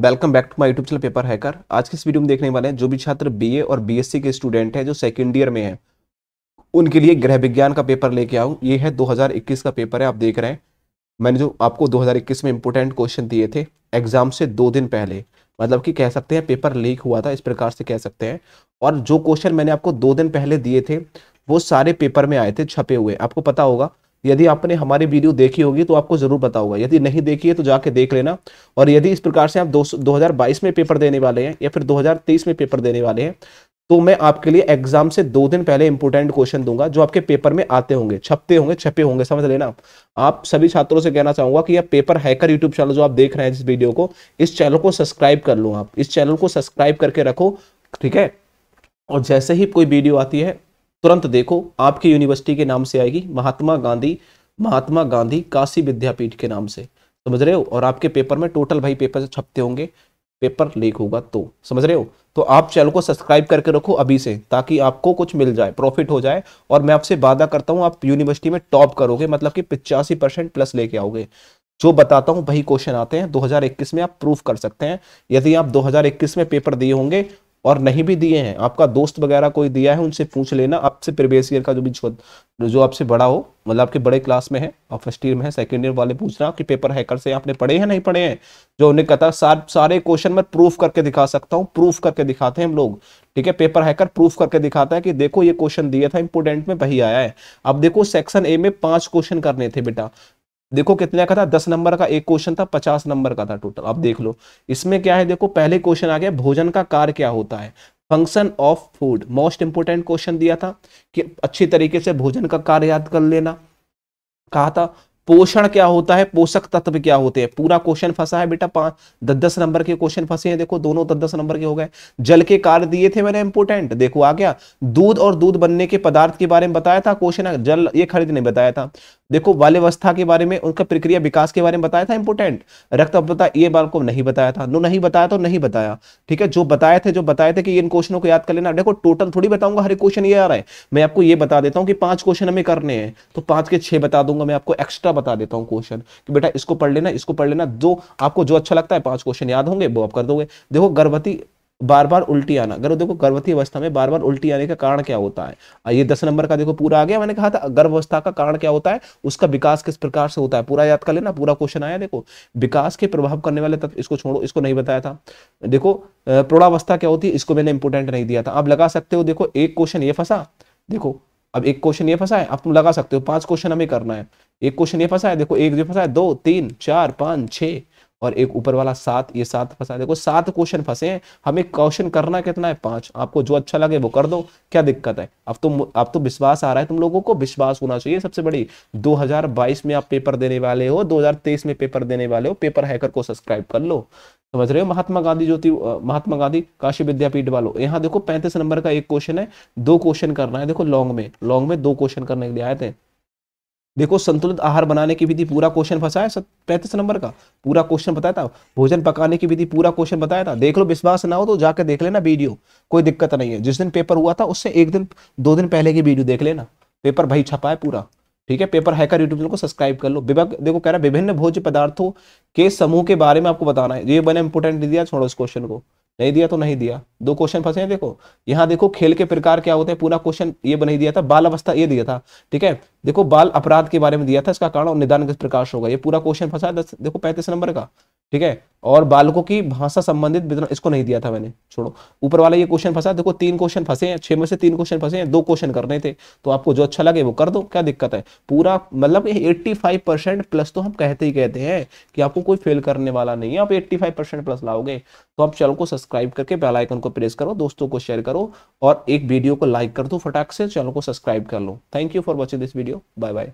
welcome back to my YouTube channel paper hacker आज के इस वीडियो में देखने वाले हैं जो भी छात्र बीए और बीएससी के स्टूडेंट हैं जो सेकंड ईयर में हैं उनके लिए गृह विज्ञान का पेपर लेके आऊँ ये है 2021 का पेपर है आप देख रहे हैं मैंने जो आपको 2021 में इंपोर्टेंट क्वेश्चन दिए थे एग्जाम से दो दिन पहले मतलब कि कह सकते हैं पेपर लीक हुआ था इस प्रकार से कह सकते हैं और जो क्वेश्चन मैंने आपको दो दिन पहले दिए थे वो सारे पेपर में आए थे छपे हुए आपको पता होगा यदि आपने हमारी वीडियो देखी होगी तो आपको ज़रूर पता होगा यदि नहीं देखी है तो जाके देख लेना और यदि इस प्रकार से आप दो 2022 में पेपर देने वाले हैं या फिर 2023 में पेपर देने वाले हैं तो मैं आपके लिए एग्जाम से दो दिन पहले इंपोर्टेंट क्वेश्चन दूंगा जो आपके पेपर में आते होंगे छपते होंगे छपे होंगे समझ लेना आप सभी छात्रों से कहना चाहूंगा कि यह पेपर हैकर यूट्यूब चैनल जो आप देख रहे हैं जिस वीडियो को इस चैनल को सब्सक्राइब कर लो आप इस चैनल को सब्सक्राइब करके रखो ठीक है और जैसे ही कोई वीडियो आती है तुरंत देखो आपकी यूनिवर्सिटी के नाम से आएगी महात्मा गांधी महात्मा गांधी काशी विद्यापीठ के नाम से समझ रहे हो और आपके पेपर में टोटल भाई पेपर छपते होंगे पेपर लीक होगा तो समझ रहे हो तो आप चैनल को सब्सक्राइब करके रखो अभी से ताकि आपको कुछ मिल जाए प्रॉफिट हो जाए और मैं आपसे वादा करता हूँ आप यूनिवर्सिटी में टॉप करोगे मतलब कि पिचासी परसेंट प्लस लेके आओगे जो बताता हूँ वही क्वेश्चन आते हैं 2021 में आप प्रूफ कर सकते हैं यदि आप 2021 में पेपर दिए होंगे और नहीं भी दिए हैं आपका दोस्त वगैरह कोई दिया है उनसे पूछ लेना आपसे प्रीवियस ईयर का जो भी जो आपसे बड़ा हो मतलब आपके बड़े क्लास में है और फर्स्ट ईयर में है सेकेंड ईयर वाले पूछना कि पेपर हैकर से आपने पढ़े हैं नहीं पढ़े हैं जो उन्हें कहता सार, सारे क्वेश्चन मैं प्रूफ करके दिखा सकता हूँ प्रूफ करके दिखाते हैं हम लोग ठीक है पेपर हैकर प्रूफ करके दिखाता है कि देखो ये क्वेश्चन दिया था इंपोर्टेंट में वही आया है अब देखो सेक्शन ए में पांच क्वेश्चन करने थे बेटा देखो कितने का था दस नंबर का एक क्वेश्चन था पचास नंबर का था टोटल अब देख लो इसमें क्या है देखो पहले क्वेश्चन आ गया भोजन का कार्य क्या होता है function of food most important question दिया था कि अच्छी तरीके से भोजन का कार्य याद कर लेना कहा था पोषण क्या होता है पोषक तत्व क्या होते हैं पूरा क्वेश्चन फंसा है बेटा पांच दस दस नंबर के क्वेश्चन फंसे हैं देखो दोनों दस तो दस नंबर के हो गए जल के कार्य दिए थे मैंने इंपोर्टेंट देखो आ गया दूध और दूध बनने के पदार्थ के बारे में बताया था क्वेश्चन जल ये खरीद नहीं बताया था देखो बाल्यवस्था के बारे में उनका प्रक्रिया विकास के बारे में बताया था इंपोर्टेंट रक्त अपता ये बार को नहीं बताया था नो नहीं बताया तो नहीं बताया ठीक है जो बताए थे जो बताए थे कि इन क्वेश्चनों को याद कर लेना देखो टोटल थोड़ी बताऊंगा हर एक क्वेश्चन ये आ रहा है मैं आपको ये बता देता हूँ कि पांच क्वेश्चन हमें करने हैं तो पांच के छह बता दूंगा मैं आपको एक्स्ट्रा बता देता हूँ क्वेश्चन कि बेटा इसको पढ़ लेना इसको पढ़ लेना जो आपको जो अच्छा लगता है पांच क्वेश्चन याद होंगे वो आप कर दोगे देखो गर्भवती बार बार उल्टी आना अगर देखो गर्भवती अवस्था में बार बार उल्टी आने का कारण क्या होता है ये दस नंबर का देखो पूरा आ गया मैंने कहा था गर्भवस्था का कारण क्या होता है उसका विकास किस प्रकार से होता है पूरा याद कर लेना पूरा क्वेश्चन आया देखो विकास के प्रभाव करने वाले तत्व इसको छोड़ो इसको नहीं बताया था देखो प्रौढ़ावस्था क्या होती है इसको मैंने इंपोर्टेंट नहीं दिया था आप लगा सकते हो देखो एक क्वेश्चन ये फंसा देखो अब एक क्वेश्चन ये फंसा है आप तुम लगा सकते हो पांच क्वेश्चन हमें करना है एक क्वेश्चन ये फंसा है देखो एक जो फंसा है दो तीन चार पांच छह और एक ऊपर वाला सात ये सात फंसा देखो सात क्वेश्चन फंसे हैं हमें क्वेश्चन करना कितना है पांच आपको जो अच्छा लगे वो कर दो क्या दिक्कत है अब तो अब तो विश्वास आ रहा है तुम लोगों को विश्वास होना चाहिए सबसे बड़ी 2022 में आप पेपर देने वाले हो 2023 में पेपर देने वाले हो पेपर हैकर को सब्सक्राइब कर लो समझ रहे हो महात्मा गांधी ज्योति महात्मा गांधी काशी विद्यापीठ वालों यहाँ देखो पैंतीस नंबर का एक क्वेश्चन है दो क्वेश्चन करना है देखो लॉन्ग में लॉन्ग में दो क्वेश्चन करने के लिए आए थे देखो संतुलित आहार बनाने की विधि पूरा क्वेश्चन फंसा है पैंतीस नंबर का पूरा क्वेश्चन बताया था भोजन पकाने की विधि पूरा क्वेश्चन बताया था देख लो विश्वास ना हो तो जाकर देख लेना वीडियो कोई दिक्कत नहीं है जिस दिन पेपर हुआ था उससे एक दिन दो दिन पहले की वीडियो देख लेना पेपर भाई छपा है पूरा ठीक है पेपर हैकर यूट्यूब चैनल को सब्सक्राइब कर लो विभाग देखो कह रहा है विभिन्न भोज्य पदार्थों के समूह के बारे में आपको बताना है ये मैंने इंपोर्टेंट दिया छोड़ो इस क्वेश्चन को नहीं दिया तो नहीं दिया दो क्वेश्चन फंसे हैं देखो यहाँ देखो खेल के प्रकार क्या होते हैं पूरा क्वेश्चन ये नहीं दिया था बाल अवस्था ये दिया था ठीक है देखो बाल अपराध के बारे में दिया था इसका कारण और निदान किस प्रकाश होगा ये पूरा क्वेश्चन फंसा है देखो पैंतीस नंबर का ठीक है और बालकों की भाषा संबंधित वितरण इसको नहीं दिया था मैंने छोड़ो ऊपर वाला ये क्वेश्चन फंसा देखो तीन क्वेश्चन फंसे हैं छह में से तीन क्वेश्चन फंसे हैं दो क्वेश्चन करने थे तो आपको जो अच्छा लगे वो कर दो क्या दिक्कत है पूरा मतलब एट्टी फाइव परसेंट प्लस तो हम कहते ही कहते हैं कि आपको कोई फेल करने वाला नहीं है आप एट्टी फाइव परसेंट प्लस लाओगे तो आप चैनल को सब्सक्राइब करके बेलाइकन को प्रेस करो दोस्तों को शेयर करो और एक वीडियो को लाइक कर दो फटाक से चैनल को सब्सक्राइब कर लो thank you for watching this video bye bye